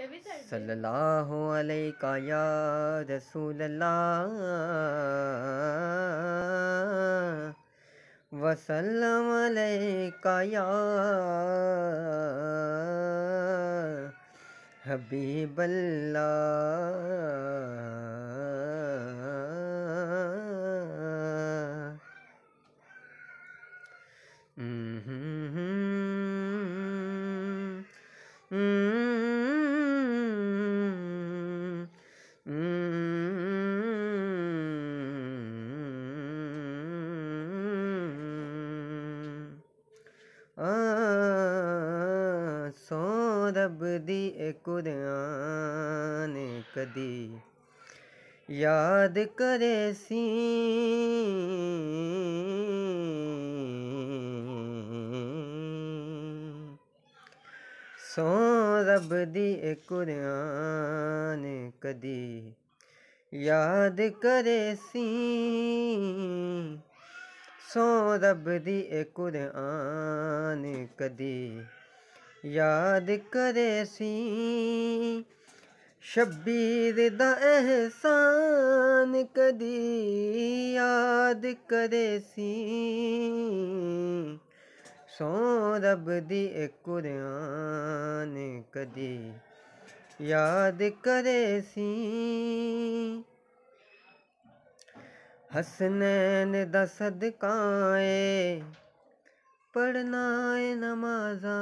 सल्लल्लाहु अलैका या रसूल अल्लाह वसल्लम अलैका या हबीबल्ला Mm-hmm. ਸੋ ਰੱਬ ਦੀ ਏ ਕੁਰਾਨ ਕਦੀ ਯਾਦ ਕਰੇ ਸੀ ਸੋ ਰੱਬ ਦੀ ਏ ਕੁਰਾਨ ਕਦੀ ਯਾਦ ਕਰੇ ਸੀ सो रब दी ए कुरान कदी याद करे सी शब्बीर दा एहसान कदी याद करे सी सो रब दी ए कुरान कदी याद करे सी हसनैन दसदकाए पढ़ना है नमाजा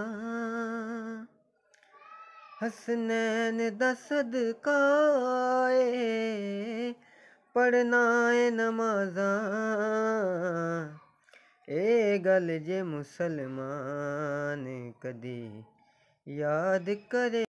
हसनैन दसदकाए पढ़ना है नमाजा ए गल जे मुसलमान कदी याद करे